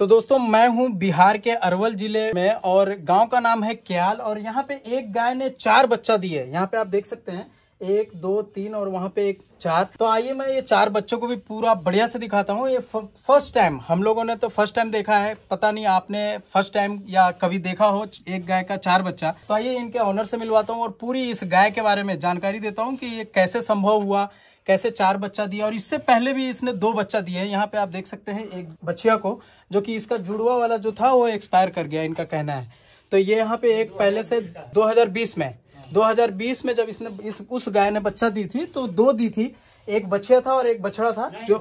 तो दोस्तों मैं हूं बिहार के अरवल जिले में और गांव का नाम है क्याल और यहाँ पे एक गाय ने चार बच्चा दिए यहाँ पे आप देख सकते हैं एक दो तीन और वहाँ पे एक चार तो आइए मैं ये चार बच्चों को भी पूरा बढ़िया से दिखाता हूँ ये फर्स्ट टाइम हम लोगों ने तो फर्स्ट टाइम देखा है पता नहीं आपने फर्स्ट टाइम या कभी देखा हो एक गाय का चार बच्चा तो आइए इनके ऑनर से मिलवाता हूँ और पूरी इस गाय के बारे में जानकारी देता हूँ कि ये कैसे संभव हुआ कैसे चार बच्चा दिया और इससे पहले भी इसने दो बच्चा दिए हैं यहाँ पे आप देख सकते हैं एक बच्चिया को जो कि इसका जुड़वा वाला जो था वो एक्सपायर कर गया इनका कहना है तो ये यहाँ पे एक पहले से 2020 में 2020 में जब इसने इस उस गाय ने बच्चा दी थी तो दो दी थी एक बच्चिया था और एक बछड़ा था जो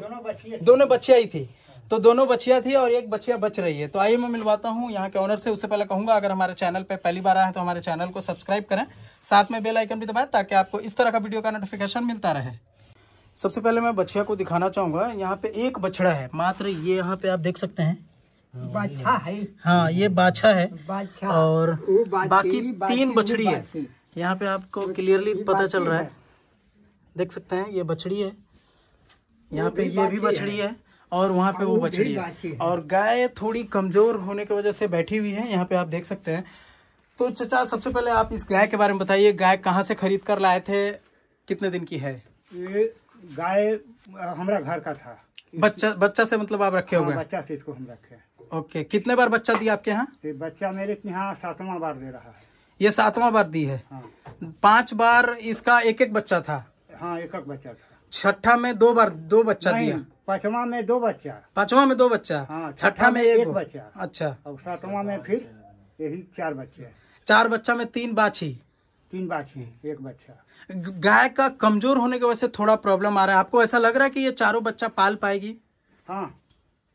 दोनों बच्चिया ही थी तो दोनों बच्चिया थी और एक बच्चिया बच रही है तो आइए मैं मिलवाता हूँ यहाँ के ओनर से उससे पहले कहूंगा अगर हमारे चैनल पे पहली बार आए तो हमारे चैनल को सब्सक्राइब करें साथ में बेल आइकन भी दबाएं ताकि आपको इस तरह का वीडियो का नोटिफिकेशन मिलता रहे सबसे पहले मैं बछिया को दिखाना चाहूंगा यहाँ पे एक बछड़ा है मात्र ये यहाँ पे आप देख सकते हैं हाँ, बाछा है हाँ ये बाछा है बाछा और बाकी तीन बछड़ी है यहाँ पे आपको क्लियरली पता चल रहा है देख सकते हैं ये बछड़ी है यहाँ पे ये भी बछड़ी है और वहाँ पे वो बछड़ी है और गाय थोड़ी कमजोर होने की वजह से बैठी हुई है यहाँ पे आप देख सकते हैं तो चचा सबसे पहले आप इस गाय के बारे में बताइए गाय कहाँ से खरीद कर लाए थे कितने दिन की है गाय हमारा घर का था बच्चा बच्चा से मतलब आप रखे हो हाँ, गए बच्चा से इसको हम रखे ओके कितने बार बच्चा दिया आपके यहाँ बच्चा मेरे यहाँ सातवां बार दे रहा है ये सातवां बार दी है हाँ। पांच बार इसका एक एक बच्चा था हाँ एक एक बच्चा था छठा में दो बार दो बच्चा दिया पांचवा में दो बच्चा पांचवा में दो बच्चा हाँ, छठा में एक, एक बच्चा अच्छा और सातवां में फिर यही चार बच्चे चार बच्चा में तीन बाछी तीन बाछी हैं एक बच्चा गाय का कमजोर होने की वजह से थोड़ा प्रॉब्लम आ रहा है आपको ऐसा लग रहा है कि ये चारों बच्चा पाल पाएगी हाँ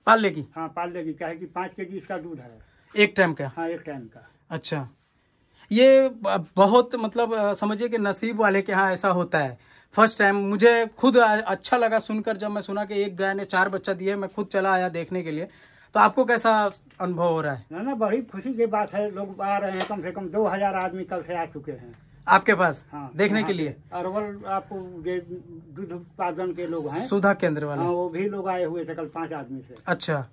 पाल लेगी हाँ पाल लेगी कहे कि पाँच के जी इसका दूध है एक टाइम का हाँ एक टाइम का अच्छा ये बहुत मतलब समझिए कि नसीब वाले के यहाँ ऐसा होता है फर्स्ट टाइम मुझे खुद अच्छा लगा सुनकर जब मैं सुना कि एक गाय ने चार बच्चा दिए मैं खुद चला आया देखने के लिए तो आपको कैसा अनुभव हो रहा है ना ना बड़ी खुशी की बात है लोग आ रहे हैं कम से कम दो हजार आदमी कल से आ चुके हैं आपके पास हाँ, देखने के लिए अरवल आपको दूध उत्पादन के लोग हैं सुधा केंद्र वाले हाँ, वो भी लोग आए हुए थे कल पांच आदमी से अच्छा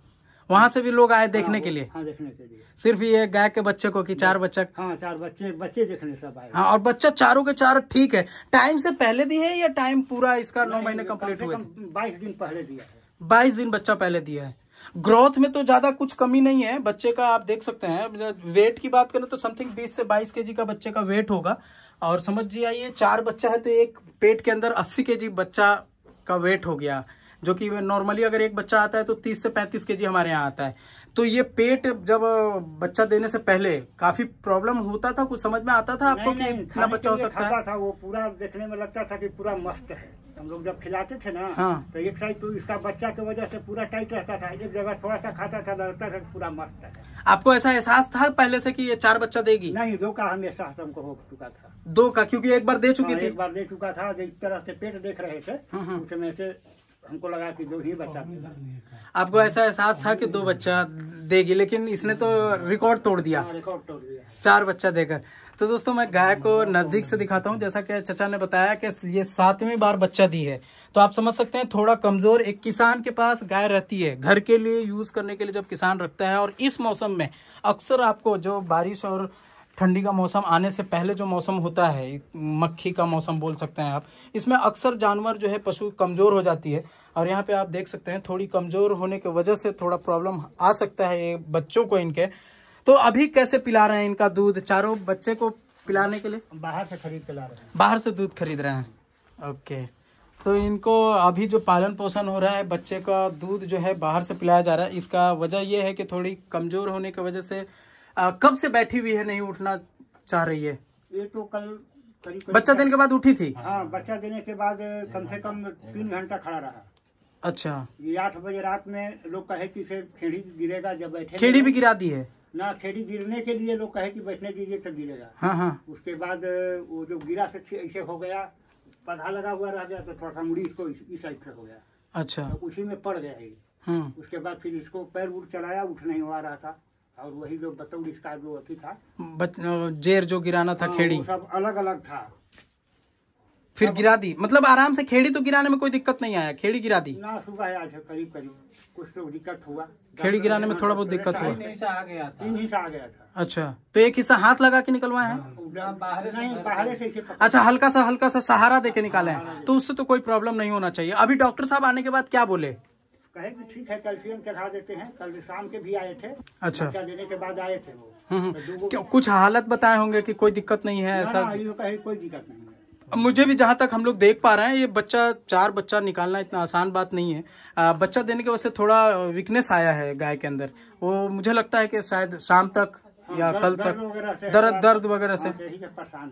वहाँ से भी लोग आए हाँ, देखने हाँ, के लिए हाँ देखने के लिए सिर्फ ये गाय के बच्चे को कि चार हाँ, बच्चा हाँ चार बच्चे बच्चे देखने सब आए हाँ और बच्चा चारों के चार ठीक है टाइम से पहले दी है या टाइम पूरा इसका नौ महीने कम्प्लीट हुआ बाईस दिन पहले दिया है बाईस दिन बच्चा पहले दिया है ग्रोथ में तो ज़्यादा कुछ कमी नहीं है बच्चे का आप देख सकते हैं वेट की बात करें तो समथिंग 20 से 22 के का बच्चे का वेट होगा और जी आइए चार बच्चा है तो एक पेट के अंदर 80 के बच्चा का वेट हो गया जो कि नॉर्मली अगर एक बच्चा आता है तो 30 से 35 के हमारे यहाँ आता है तो ये पेट जब बच्चा देने से पहले काफी प्रॉब्लम होता था कुछ समझ में आता था आपको कि इतना बच्चा हो सकता है था वो पूरा देखने में लगता था कि पूरा मस्त है हम लोग जब खिलाते थे ना हाँ। तो एक साइड तो इसका बच्चा की वजह से पूरा टाइट रहता था एक जगह थोड़ा सा खाता था तो लगता था पूरा मस्त है आपको ऐसा एहसास था पहले से कि ये चार बच्चा देगी नहीं दो का हमेशा हमको हो चुका था दो का क्योंकि एक बार दे चुकी हाँ, थी एक बार दे चुका था एक तरह से पेट देख रहे थे हाँ, हाँ। उसमें से हमको लगा कि दो ही बच्चा आपको ऐसा एहसास था कि दो बच्चा देगी लेकिन इसने तो रिकॉर्ड तोड़ दिया हाँ, रिकॉर्ड तोड़ दिया चार बच्चा देकर तो दोस्तों मैं गाय को नज़दीक से दिखाता हूँ जैसा कि चचा ने बताया कि ये सातवीं बार बच्चा दी है तो आप समझ सकते हैं थोड़ा कमज़ोर एक किसान के पास गाय रहती है घर के लिए यूज़ करने के लिए जब किसान रखता है और इस मौसम में अक्सर आपको जो बारिश और ठंडी का मौसम आने से पहले जो मौसम होता है मक्खी का मौसम बोल सकते हैं आप इसमें अक्सर जानवर जो है पशु कमज़ोर हो जाती है और यहाँ पे आप देख सकते हैं थोड़ी कमज़ोर होने की वजह से थोड़ा प्रॉब्लम आ सकता है ये बच्चों को इनके तो अभी कैसे पिला रहे हैं इनका दूध चारों बच्चे को पिलाने के लिए बाहर से खरीद पिला रहे हैं बाहर से दूध खरीद रहे हैं ओके तो इनको अभी जो पालन पोषण हो रहा है बच्चे का दूध जो है बाहर से पिलाया जा रहा है इसका वजह यह है कि थोड़ी कमज़ोर होने की वजह से आ, कब से बैठी हुई है नहीं उठना चाह रही है ये तो कल करीब बच्चा देने के बाद उठी थी हाँ बच्चा देने के बाद कम से कम तीन घंटा खड़ा रहा अच्छा ये आठ बजे रात में लोग कहे की फिर खेड़ी गिरेगा जब बैठे खेड़ी भी गिरा दी है ना खेड़ी गिरने के लिए लोग कहे की बैठने दीजिए तब गिरेगा हाँ हाँ उसके बाद वो जो गिरा से ऐसे हो गया पधा लगा हुआ रह गया तो थोड़ा सा मुड़ी इसको इस साइड से हो गया अच्छा तो उसी में पड़ गया ये हम्म। उसके बाद फिर इसको पैर उठ चलाया उठ नहीं हुआ रहा था और वही जो बतौड़ी का जो अथी था बत, जेर जो गिराना था हाँ, खेड़ी सब अलग अलग था फिर गिरा दी मतलब आराम से खेड़ी तो गिराने में कोई दिक्कत नहीं आया खेड़ी गिरा दी ना सुबह था करीब करीब कुछ तो दिक्कत हुआ खेड़ी गिराने में थोड़ा बहुत दिक्कत हुआ आ गया था तीन हिस्सा आ गया था अच्छा तो एक हिस्सा हाथ लगा के निकलवाए हैं हाँ, बाहर से अच्छा हल्का सा हल्का सा सहारा दे के निकाले हैं हाँ, तो उससे तो कोई प्रॉब्लम नहीं होना चाहिए अभी डॉक्टर साहब आने के बाद क्या बोले कहे कि ठीक है कैल्शियम चढ़ा देते हैं कल शाम के भी आए थे अच्छा बच्चा देने के बाद आए थे वो हम्म, हम्म। तो क्यों, कुछ हालत बताए होंगे कि कोई दिक्कत नहीं है ऐसा कहे कोई दिक्कत नहीं है मुझे भी जहाँ तक हम लोग देख पा रहे हैं ये बच्चा चार बच्चा निकालना इतना आसान बात नहीं है आ, बच्चा देने के वजह से थोड़ा वीकनेस आया है गाय के अंदर वो मुझे लगता है कि शायद शाम तक हाँ, या कल तक दर्द हाँ, दर्द वगैरह से हाँ,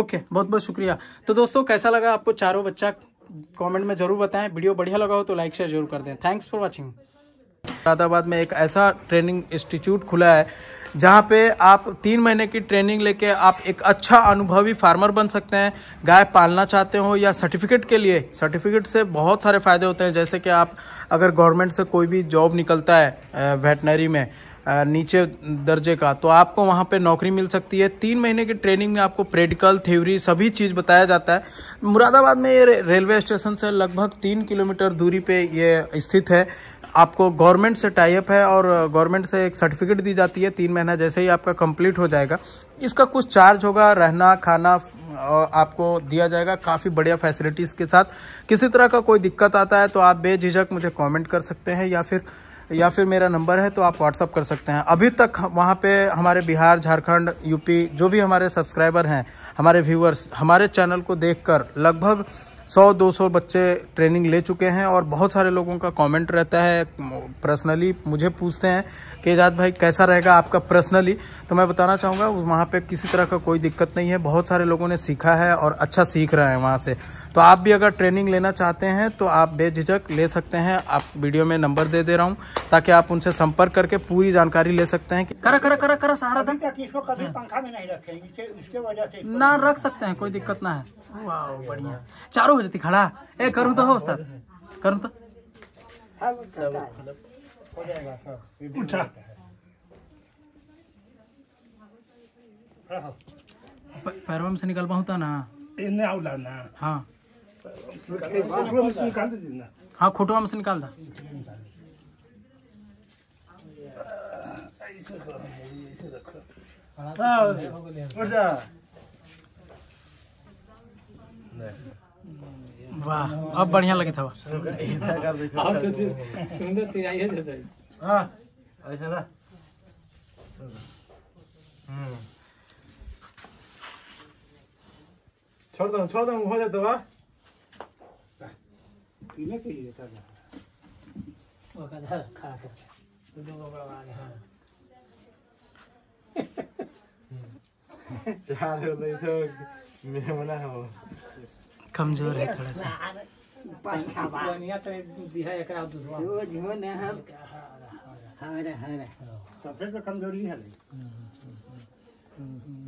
ओके बहुत बहुत शुक्रिया तो दोस्तों कैसा लगा आपको चारों बच्चा कमेंट में ज़रूर बताएं वीडियो बढ़िया लगा हो तो लाइक शेयर जरूर कर दें थैंक्स फॉर वाचिंग मुरादाबाद में एक ऐसा ट्रेनिंग इंस्टीट्यूट खुला है जहाँ पे आप तीन महीने की ट्रेनिंग लेके आप एक अच्छा अनुभवी फार्मर बन सकते हैं गाय पालना चाहते हो या सर्टिफिकेट के लिए सर्टिफिकेट से बहुत सारे फ़ायदे होते हैं जैसे कि आप अगर गवर्नमेंट से कोई भी जॉब निकलता है वेटनरी में नीचे दर्जे का तो आपको वहाँ पे नौकरी मिल सकती है तीन महीने की ट्रेनिंग में आपको प्रेडिकल थ्योरी सभी चीज़ बताया जाता है मुरादाबाद में ये रेलवे स्टेशन से लगभग तीन किलोमीटर दूरी पे ये स्थित है आपको गवर्नमेंट से टाइप है और गवर्नमेंट से एक सर्टिफिकेट दी जाती है तीन महीना जैसे ही आपका कंप्लीट हो जाएगा इसका कुछ चार्ज होगा रहना खाना आपको दिया जाएगा काफ़ी बढ़िया फैसिलिटीज़ के साथ किसी तरह का कोई दिक्कत आता है तो आप बेझिझक मुझे कमेंट कर सकते हैं या फिर या फिर मेरा नंबर है तो आप व्हाट्सअप कर सकते हैं अभी तक वहाँ पे हमारे बिहार झारखंड यूपी जो भी हमारे सब्सक्राइबर हैं हमारे व्यूअर्स हमारे चैनल को देखकर लगभग 100-200 बच्चे ट्रेनिंग ले चुके हैं और बहुत सारे लोगों का कमेंट रहता है पर्सनली मुझे पूछते हैं कि एजाज भाई कैसा रहेगा आपका पर्सनली तो मैं बताना चाहूँगा वहाँ पे किसी तरह का कोई दिक्कत नहीं है बहुत सारे लोगों ने सीखा है और अच्छा सीख रहे हैं वहाँ से तो आप भी अगर ट्रेनिंग लेना चाहते हैं तो आप बेझिझक ले सकते हैं आप वीडियो में नंबर दे दे रहा हूँ ताकि आप उनसे संपर्क करके पूरी जानकारी ले सकते हैं करा करा करा करा सहारा था ना रख सकते हैं कोई दिक्कत ना है बढ़िया चारों बजे जाती खड़ा ए करूँ तो हो उस करूँ तो पैरवा में से निकल पाऊँ तो ना इन्हें आउला ना हाँ हाँ खुटवा में से निकाल था वाह अब बढ़िया लगे था सुंदर थी आई है हां ऐसा था हम्म छोड़ दो छोड़ दो हो जाता पीने के लिए कर रहा वो कदर खा कर तो दो बड़वा के हां चार हो गई तो मेरे मना हो कमजोर है थोड़ा सा पाछा बनिया तो दिहा एकरा दूसरा वो जीवन ना हम हां हां हाँ, हाँ। हाँ सबसे तो कमजोरी है